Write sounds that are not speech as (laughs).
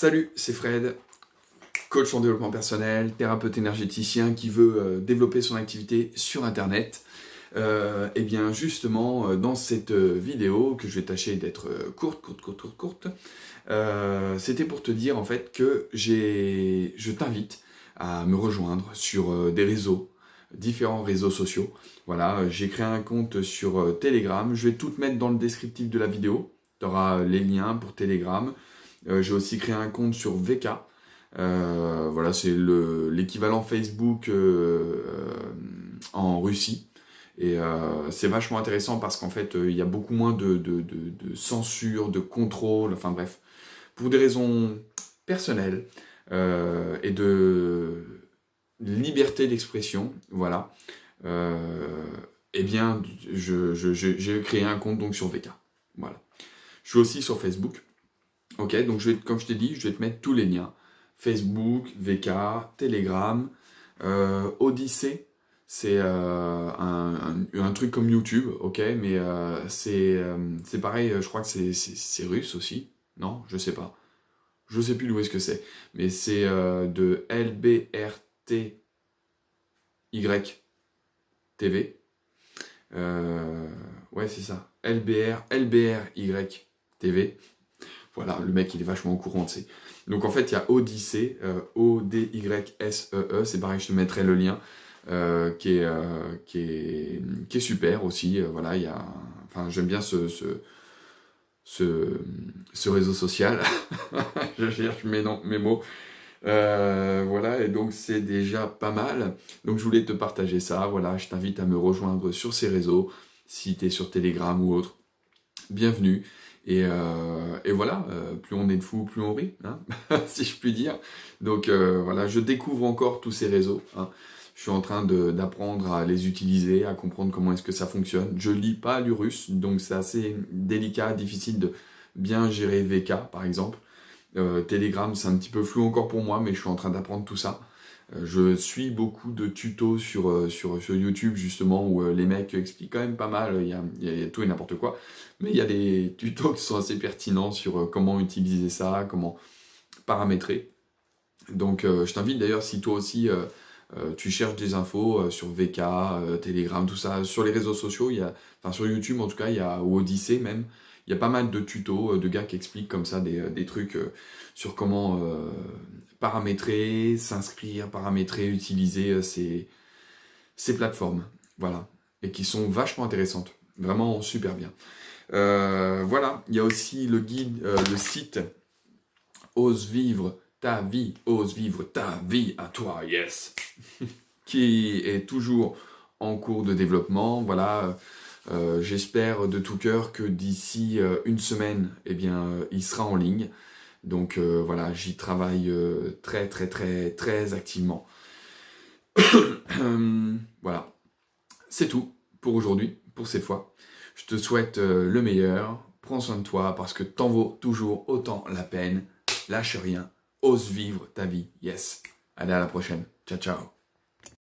Salut, c'est Fred, coach en développement personnel, thérapeute énergéticien qui veut euh, développer son activité sur Internet. et euh, eh bien justement, euh, dans cette vidéo, que je vais tâcher d'être courte, courte, courte, courte, courte, c'était pour te dire en fait que je t'invite à me rejoindre sur des réseaux, différents réseaux sociaux. Voilà, j'ai créé un compte sur Telegram, je vais tout mettre dans le descriptif de la vidéo, tu auras les liens pour Telegram, euh, j'ai aussi créé un compte sur VK. Euh, voilà, c'est l'équivalent Facebook euh, en Russie. Et c'est vachement intéressant parce qu'en fait, il y a beaucoup moins de, de, de, censure, de contrôle, enfin bref, pour des raisons personnelles et de liberté d'expression, voilà, eh bien, j'ai je, créé un compte donc sur VK. Voilà. Je suis aussi sur Facebook. Ok, donc je vais, comme je t'ai dit, je vais te mettre tous les liens. Facebook, VK, Telegram, euh, Odyssée, c'est euh, un, truc comme YouTube, ok, mais euh, euh, c'est pareil, je crois que c'est russe aussi, non, je sais pas. Je sais plus d'où est-ce que c'est, mais c'est de LBRTY TV. ouais, c'est ça, LBR, LBRY TV. Voilà, le mec, il est vachement au courant de Donc en fait, il y a Odyssée, euh, O-D-Y-S-E-E, e, c'est pareil, je te mettrai le lien, euh, qui, est, euh, qui, qui, est, super aussi. voilà, il y a. Enfin, j'aime bien ce, ce, ce, réseau social. (laughs) je cherche mes, mots. voilà, et donc c'est déjà pas mal. Donc je voulais te partager ça. Voilà, je t'invite à me rejoindre sur ces réseaux. Si tu es sur Telegram ou autre, bienvenue. Et, euh, et voilà, euh, plus on est de fous, plus on rit, hein (laughs) si je puis dire. Donc euh, voilà, je découvre encore tous ces réseaux. Hein. je suis en train d'apprendre à les utiliser, à comprendre comment est-ce que ça fonctionne. Je lis pas du russe, donc c'est assez délicat, difficile de bien gérer VK par exemple. Euh, Telegram, c'est un petit peu flou encore pour moi, mais je suis en train d'apprendre tout ça. Euh, je suis beaucoup de tutos sur, euh, sur, sur YouTube justement où euh, les mecs expliquent quand même pas mal, il y a, tout et n'importe quoi, mais il y a des (laughs) tutos qui sont assez pertinents sur comment utiliser ça, comment paramétrer. Donc je t'invite d'ailleurs si toi aussi tu cherches des infos sur VK, Telegram, tout ça, sur les réseaux sociaux, il y a, enfin sur YouTube en tout cas, il y a, ou Odyssée même, il y a pas mal de tutos euh, de gars qui expliquent comme ça des, euh, des trucs euh, sur comment paramétrer, s'inscrire, paramétrer, utiliser ces, ces plateformes. Voilà. Et qui sont vachement intéressantes. Vraiment super bien. voilà. Il y a aussi le guide, le site Ose vivre ta vie, ose vivre ta vie à toi, yes (laughs) qui est toujours en cours de développement. Voilà, euh, j'espère de tout cœur que d'ici euh, une semaine, eh bien, euh, il sera en ligne. Donc voilà, j'y travaille très très très très activement. (coughs) voilà, c'est tout pour aujourd'hui, pour cette fois. Je te souhaite le meilleur, prends soin de toi parce que t'en vaut toujours autant la peine. Lâche rien, ose vivre ta vie. Yes. Allez à la prochaine. Ciao ciao.